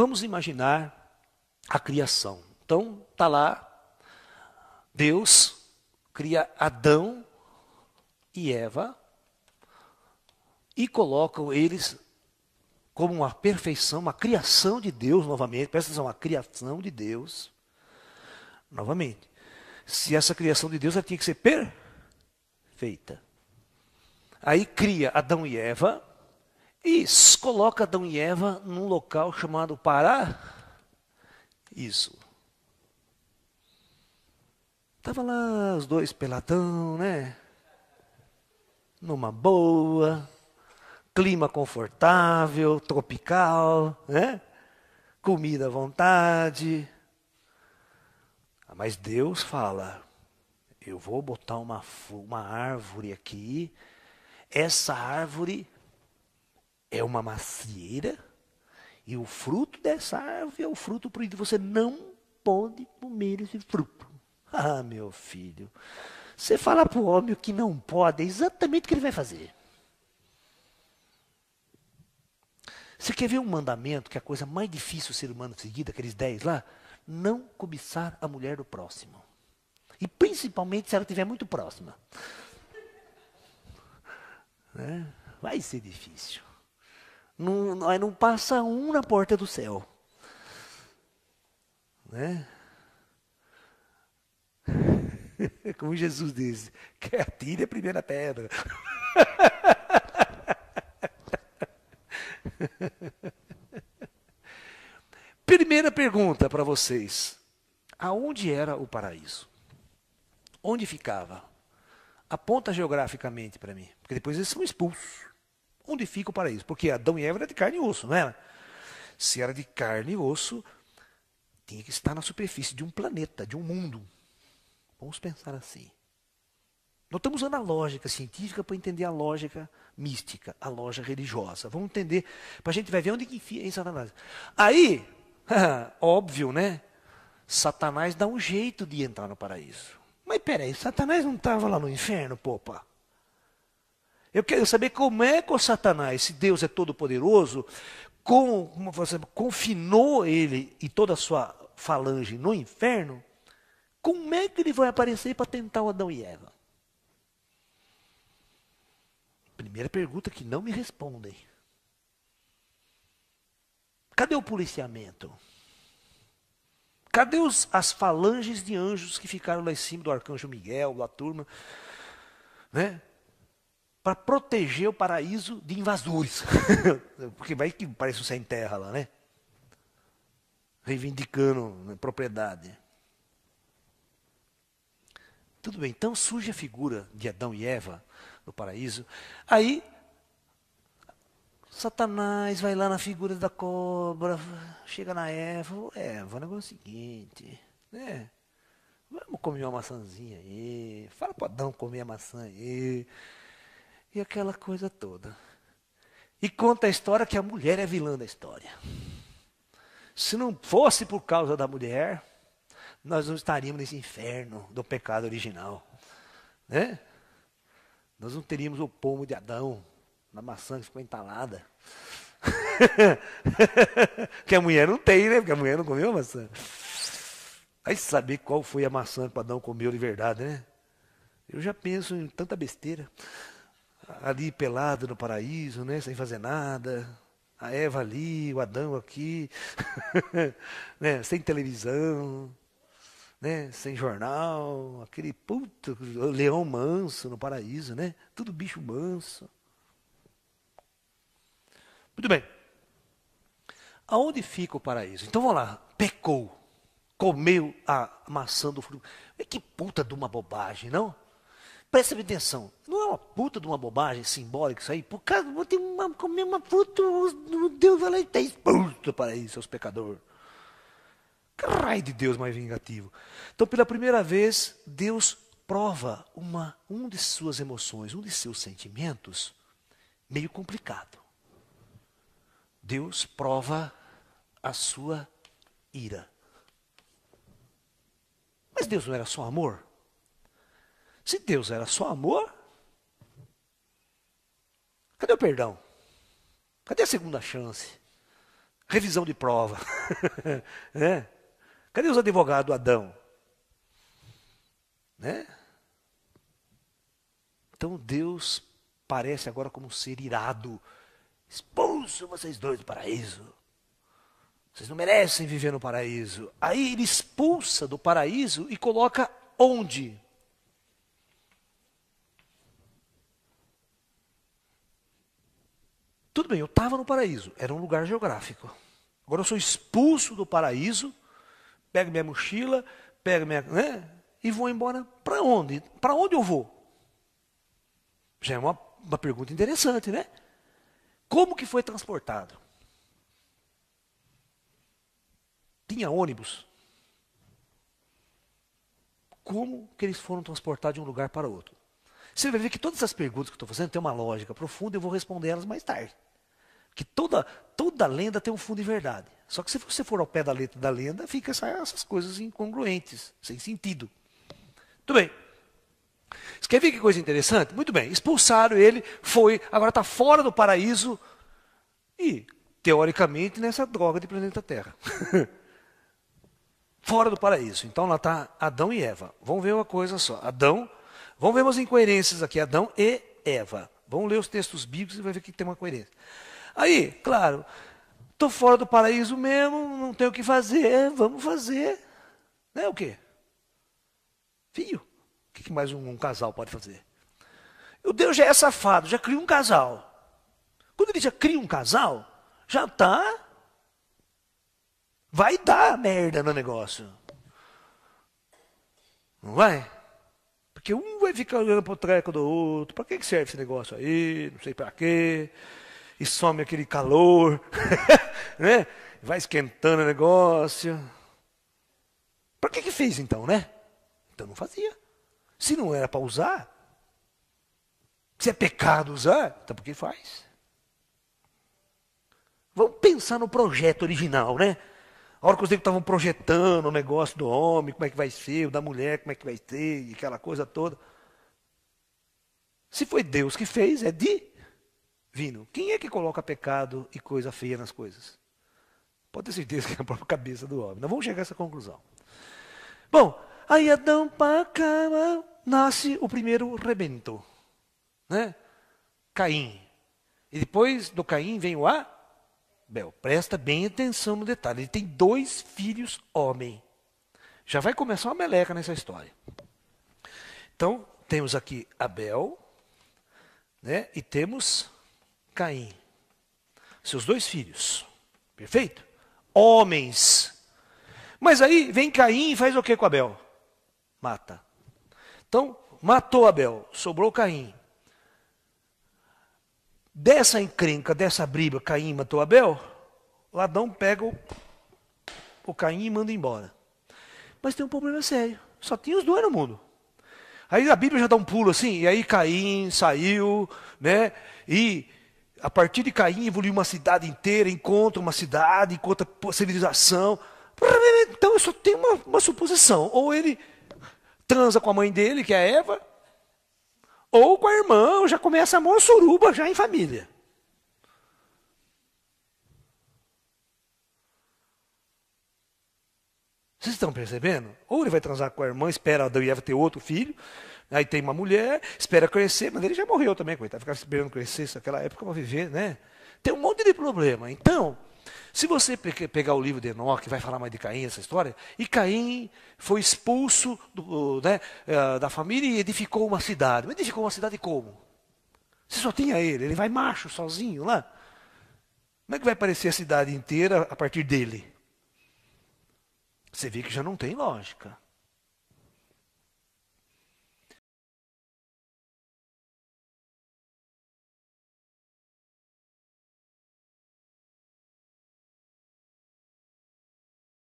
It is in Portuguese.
Vamos imaginar a criação. Então, está lá, Deus cria Adão e Eva e colocam eles como uma perfeição, uma criação de Deus novamente. Presta atenção, uma criação de Deus novamente. Se essa criação de Deus ela tinha que ser perfeita. Aí cria Adão e Eva isso, coloca Adão e Eva num local chamado Pará. Isso. Estavam lá os dois peladão, né? Numa boa, clima confortável, tropical, né? Comida à vontade. Ah, mas Deus fala: eu vou botar uma, uma árvore aqui, essa árvore é uma macieira e o fruto dessa árvore é o fruto proibido. Você não pode comer esse fruto. Ah, meu filho, você fala para o homem que não pode, é exatamente o que ele vai fazer. Você quer ver um mandamento que é a coisa mais difícil do ser humano seguir, daqueles dez lá? Não cobiçar a mulher do próximo. E principalmente se ela estiver muito próxima. Né? Vai ser difícil. Não, não passa um na porta do céu. Né? Como Jesus disse, que atire a primeira pedra. Primeira pergunta para vocês: aonde era o paraíso? Onde ficava? Aponta geograficamente para mim, porque depois eles são expulsos. Onde fica o paraíso? Porque Adão e Eva era de carne e osso, não era? Se era de carne e osso, tinha que estar na superfície de um planeta, de um mundo. Vamos pensar assim. Nós estamos usando a lógica científica para entender a lógica mística, a lógica religiosa. Vamos entender, para a gente vai ver onde que enfia em Satanás. Aí, óbvio, né? Satanás dá um jeito de entrar no paraíso. Mas peraí, Satanás não estava lá no inferno, popa? Eu quero saber como é que o Satanás, se Deus é todo-poderoso, com, confinou ele e toda a sua falange no inferno, como é que ele vai aparecer para tentar o Adão e Eva? Primeira pergunta que não me respondem. Cadê o policiamento? Cadê os, as falanges de anjos que ficaram lá em cima do arcanjo Miguel, da turma? Né? para proteger o paraíso de invasores. Porque vai que parece um sem terra lá, né? Reivindicando né, propriedade. Tudo bem, então surge a figura de Adão e Eva no paraíso. Aí, Satanás vai lá na figura da cobra, chega na Eva, Eva, o negócio é o seguinte, né? Vamos comer uma maçãzinha aí, fala para Adão comer a maçã aí. E aquela coisa toda. E conta a história que a mulher é vilã da história. Se não fosse por causa da mulher, nós não estaríamos nesse inferno do pecado original. Né? Nós não teríamos o pomo de Adão na maçã que ficou entalada. que a mulher não tem, né? Porque a mulher não comeu maçã. Aí saber qual foi a maçã que Adão comeu de verdade, né? Eu já penso em tanta besteira ali pelado no paraíso, né, sem fazer nada. A Eva ali, o Adão aqui, né, sem televisão, né, sem jornal, aquele puto leão manso no paraíso, né? Tudo bicho manso. Muito bem. Aonde fica o paraíso? Então vamos lá. Pecou. Comeu a maçã do fruto. É que puta de uma bobagem, não? Presta atenção. Não é uma puta de uma bobagem simbólica isso aí? Por causa ter uma, comer uma puta, Deus vai lá e está expulso para isso, seus pecadores. Caralho de Deus mais vingativo. Então, pela primeira vez, Deus prova uma, um de suas emoções, um de seus sentimentos, meio complicado. Deus prova a sua ira. Mas Deus não era só amor? Se Deus era só amor, cadê o perdão? Cadê a segunda chance? Revisão de prova. né? Cadê os advogados Adão? Né? Então Deus parece agora como um ser irado. Expulso vocês dois do paraíso. Vocês não merecem viver no paraíso. Aí ele expulsa do paraíso e coloca onde? Tudo bem, eu estava no paraíso, era um lugar geográfico. Agora eu sou expulso do paraíso, pego minha mochila, pego minha. Né, e vou embora para onde? Para onde eu vou? Já é uma, uma pergunta interessante, né? Como que foi transportado? Tinha ônibus? Como que eles foram transportados de um lugar para outro? Você vai ver que todas essas perguntas que eu estou fazendo têm uma lógica profunda, eu vou responder elas mais tarde. Que toda, toda lenda tem um fundo de verdade. Só que se você for ao pé da letra da lenda, fica essa, essas coisas incongruentes, sem sentido. Muito bem. Você quer ver que coisa interessante? Muito bem. Expulsaram ele, foi, agora está fora do paraíso e, teoricamente, nessa droga de planeta Terra. fora do paraíso. Então lá está Adão e Eva. Vamos ver uma coisa só. Adão Vamos ver umas incoerências aqui, Adão e Eva. Vamos ler os textos bíblicos e vai ver que tem uma coerência. Aí, claro, estou fora do paraíso mesmo, não tenho o que fazer, vamos fazer. Né, o quê? Filho, o que mais um, um casal pode fazer? O Deus já é safado, já cria um casal. Quando ele já cria um casal, já está. Vai dar merda no negócio. Não vai? Porque um vai ficar olhando para o treco do outro. Para que, que serve esse negócio aí? Não sei para quê. E some aquele calor. né? Vai esquentando o negócio. Para que, que fez então, né? Então não fazia. Se não era para usar, se é pecado usar, então por que faz? Vamos pensar no projeto original, né? A hora que os negros estavam projetando o negócio do homem, como é que vai ser, o da mulher, como é que vai ser, aquela coisa toda. Se foi Deus que fez, é divino. Quem é que coloca pecado e coisa feia nas coisas? Pode ter certeza que é a própria cabeça do homem. Não vamos chegar a essa conclusão. Bom, aí Adão Pacama nasce o primeiro rebento, né? Caim. E depois do Caim vem o A Bel, presta bem atenção no detalhe. Ele tem dois filhos homem. Já vai começar uma meleca nessa história. Então, temos aqui Abel né, e temos Caim. Seus dois filhos. Perfeito? Homens. Mas aí vem Caim e faz o que com Abel? Mata. Então, matou Abel, sobrou Caim. Dessa encrenca, dessa briga, Caim matou Abel, Ladão pega o, o Caim e manda embora. Mas tem um problema sério. Só tinha os dois no mundo. Aí a Bíblia já dá um pulo assim, e aí Caim saiu, né? E a partir de Caim evoluiu uma cidade inteira, encontra uma cidade, encontra civilização. Então eu só tenho uma, uma suposição. Ou ele transa com a mãe dele, que é a Eva, ou com a irmã, ou já começa a moçuruba já em família. Vocês estão percebendo? Ou ele vai transar com a irmã, espera Adão e Eva ter outro filho, aí tem uma mulher, espera crescer, mas ele já morreu também, coitado, ficar esperando crescer naquela época para viver, né? Tem um monte de problema. Então, se você pegar o livro de Enoque, vai falar mais de Caim, essa história, e Caim foi expulso do, né, eh, da família e edificou uma cidade. Mas edificou uma cidade como? Se só tinha ele, ele vai macho, sozinho lá. Como é que vai aparecer a cidade inteira a partir dele? Você vê que já não tem lógica.